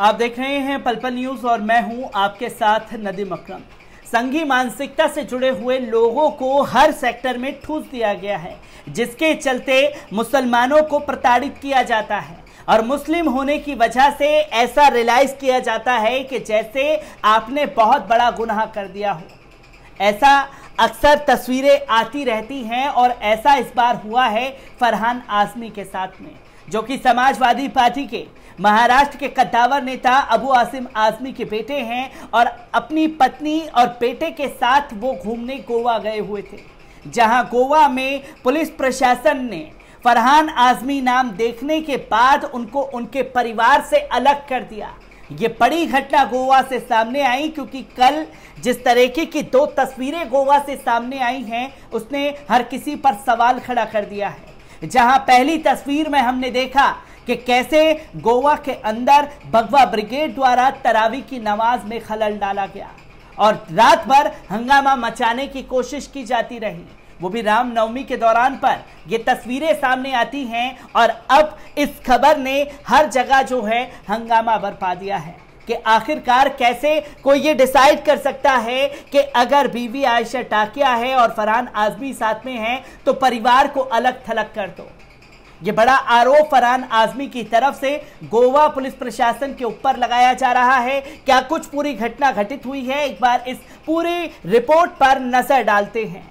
आप देख रहे हैं पलपल न्यूज और मैं हूं आपके साथ नदीम अक्रम संघी मानसिकता से जुड़े हुए लोगों को हर सेक्टर में ठूस दिया गया है जिसके चलते मुसलमानों को प्रताड़ित किया जाता है और मुस्लिम होने की वजह से ऐसा रियलाइज किया जाता है कि जैसे आपने बहुत बड़ा गुनाह कर दिया हो ऐसा अक्सर तस्वीरें आती रहती हैं और ऐसा इस बार हुआ है फरहान आजमी के साथ में जो कि समाजवादी पार्टी के महाराष्ट्र के कद्दावर नेता अबू आसिम आजमी के बेटे हैं और अपनी पत्नी और बेटे के साथ वो घूमने गोवा गए हुए थे जहां गोवा में पुलिस प्रशासन ने फरहान आजमी नाम देखने के बाद उनको उनके परिवार से अलग कर दिया ये बड़ी घटना गोवा से सामने आई क्योंकि कल जिस तरीके की दो तस्वीरें गोवा से सामने आई हैं उसने हर किसी पर सवाल खड़ा कर दिया है जहां पहली तस्वीर में हमने देखा कि कैसे गोवा के अंदर भगवा ब्रिगेड द्वारा तरावी की नमाज में खलल डाला गया और रात भर हंगामा मचाने की कोशिश की जाती रही वो भी रामनवमी के दौरान पर ये तस्वीरें सामने आती हैं और अब इस खबर ने हर जगह जो है हंगामा बरपा दिया है कि आखिरकार कैसे कोई ये डिसाइड कर सकता है कि अगर बीवी आयशा टाकिया है और फरहान आजमी साथ में है तो परिवार को अलग थलग कर दो ये बड़ा आरोप फरहान आजमी की तरफ से गोवा पुलिस प्रशासन के ऊपर लगाया जा रहा है क्या कुछ पूरी घटना घटित हुई है एक बार इस पूरी रिपोर्ट पर नजर डालते हैं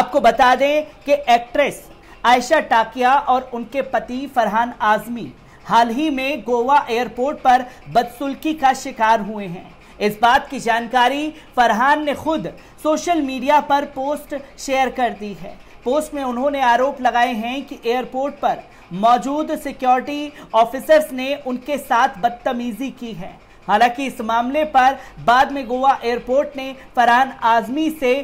आपको बता दें कि एक्ट्रेस आयशा टाकिया और उनके पति फरहान आजमी हाल ही में गोवा एयरपोर्ट पर बदसुल्की का शिकार हुए हैं इस बात की जानकारी फरहान ने खुद सोशल मीडिया पर पोस्ट शेयर कर दी है पोस्ट में उन्होंने आरोप लगाए हैं कि एयरपोर्ट पर मौजूद सिक्योरिटी ऑफिसर्स ने उनके साथ बदतमीजी की है हालांकि इस मामले पर बाद में गोवा एयरपोर्ट ने फरहान आजमी से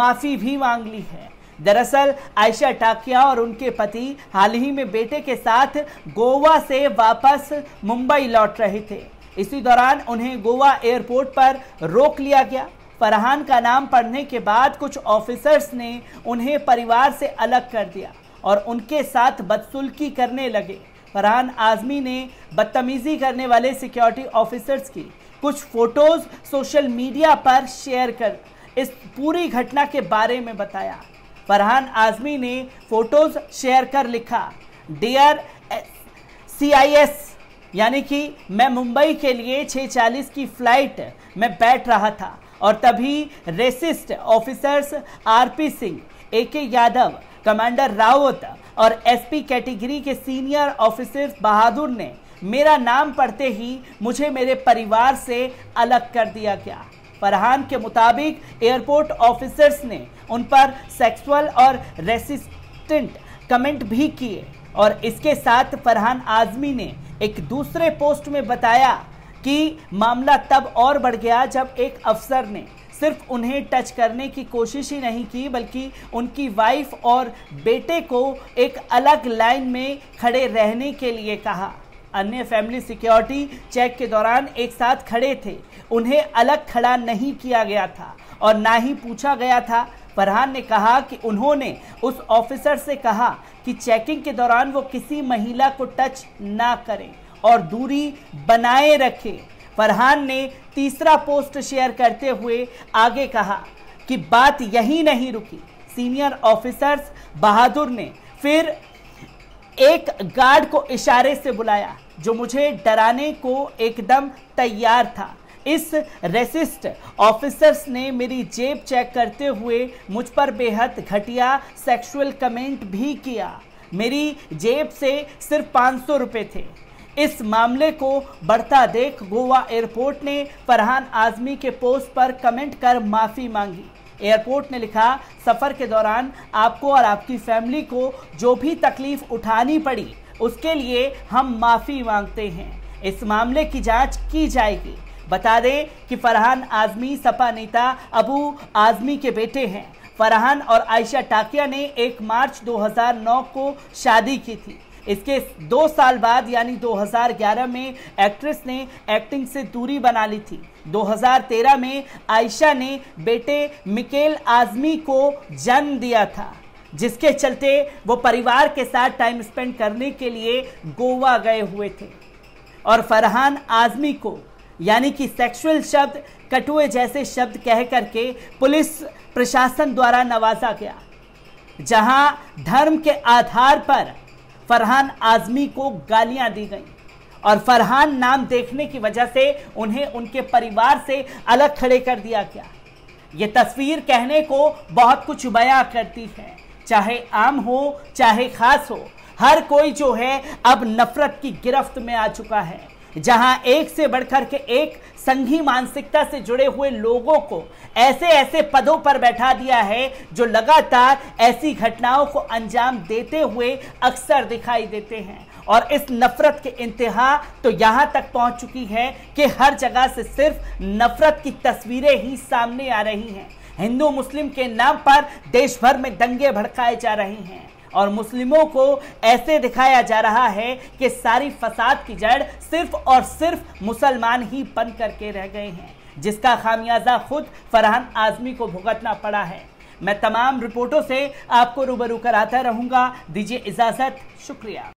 माफ़ी भी मांग ली है दरअसल आयशा टाकिया और उनके पति हाल ही में बेटे के साथ गोवा से वापस मुंबई लौट रहे थे इसी दौरान उन्हें गोवा एयरपोर्ट पर रोक लिया गया फरहान का नाम पढ़ने के बाद कुछ ऑफिसर्स ने उन्हें परिवार से अलग कर दिया और उनके साथ बदसुल्की करने लगे फरहान आजमी ने बदतमीजी करने वाले सिक्योरिटी ऑफिसर्स की कुछ फोटोज़ सोशल मीडिया पर शेयर कर इस पूरी घटना के बारे में बताया फरहान आजमी ने फोटोज शेयर कर लिखा डियर सी आई एस यानी कि मैं मुंबई के लिए 640 की फ्लाइट में बैठ रहा था और तभी racist officers RP Singh A K Yadav commander Rawat और एसपी कैटेगरी के सीनियर ऑफिसर्स बहादुर ने मेरा नाम पढ़ते ही मुझे मेरे परिवार से अलग कर दिया गया फरहान के मुताबिक एयरपोर्ट ऑफिसर्स ने उन पर सेक्सुअल और रेसिस्टेंट कमेंट भी किए और इसके साथ फरहान आजमी ने एक दूसरे पोस्ट में बताया कि मामला तब और बढ़ गया जब एक अफसर ने सिर्फ उन्हें टच करने की कोशिश ही नहीं की बल्कि उनकी वाइफ और बेटे को एक अलग लाइन में खड़े रहने के लिए कहा अन्य फैमिली सिक्योरिटी चेक के दौरान एक साथ खड़े थे उन्हें अलग खड़ा नहीं किया गया था और ना ही पूछा गया था फरहान ने कहा कि उन्होंने उस ऑफिसर से कहा कि चेकिंग के दौरान वो किसी महिला को टच ना करें और दूरी बनाए रखें फरहान ने तीसरा पोस्ट शेयर करते हुए आगे कहा कि बात यहीं नहीं रुकी सीनियर ऑफिसर्स बहादुर ने फिर एक गार्ड को इशारे से बुलाया जो मुझे डराने को एकदम तैयार था इस रेसिस्ट ऑफिसर्स ने मेरी जेब चेक करते हुए मुझ पर बेहद घटिया सेक्सुअल कमेंट भी किया मेरी जेब से सिर्फ पाँच सौ रुपये थे इस मामले को बढ़ता देख गोवा एयरपोर्ट ने फरहान आजमी के पोस्ट पर कमेंट कर माफ़ी मांगी एयरपोर्ट ने लिखा सफ़र के दौरान आपको और आपकी फैमिली को जो भी तकलीफ उठानी पड़ी उसके लिए हम माफ़ी मांगते हैं इस मामले की जांच की जाएगी बता दें कि फरहान आजमी सपा नेता अबू आजमी के बेटे हैं फरहान और आयशा टाकिया ने 1 मार्च 2009 को शादी की थी इसके दो साल बाद यानी 2011 में एक्ट्रेस ने एक्टिंग से दूरी बना ली थी 2013 में आयशा ने बेटे मिकेल आजमी को जन्म दिया था जिसके चलते वो परिवार के साथ टाइम स्पेंड करने के लिए गोवा गए हुए थे और फरहान आजमी को यानी कि सेक्सुअल शब्द कटुए जैसे शब्द कह करके पुलिस प्रशासन द्वारा नवाजा गया जहां धर्म के आधार पर फरहान आजमी को गालियां दी गई और फरहान नाम देखने की वजह से उन्हें उनके परिवार से अलग खड़े कर दिया गया ये तस्वीर कहने को बहुत कुछ बयां करती है चाहे आम हो चाहे खास हो हर कोई जो है अब नफरत की गिरफ्त में आ चुका है जहां एक से बढ़कर के एक संघी मानसिकता से जुड़े हुए लोगों को ऐसे ऐसे पदों पर बैठा दिया है जो लगातार ऐसी घटनाओं को अंजाम देते हुए अक्सर दिखाई देते हैं और इस नफरत के इंतहा तो यहां तक पहुंच चुकी है कि हर जगह से सिर्फ नफरत की तस्वीरें ही सामने आ रही हैं हिंदू मुस्लिम के नाम पर देश भर में दंगे भड़काए जा रहे हैं और मुस्लिमों को ऐसे दिखाया जा रहा है कि सारी फसाद की जड़ सिर्फ और सिर्फ मुसलमान ही बन करके रह गए हैं जिसका खामियाजा खुद फरहान आजमी को भुगतना पड़ा है मैं तमाम रिपोर्टों से आपको रूबरू कराता रहूंगा दीजिए इजाज़त शुक्रिया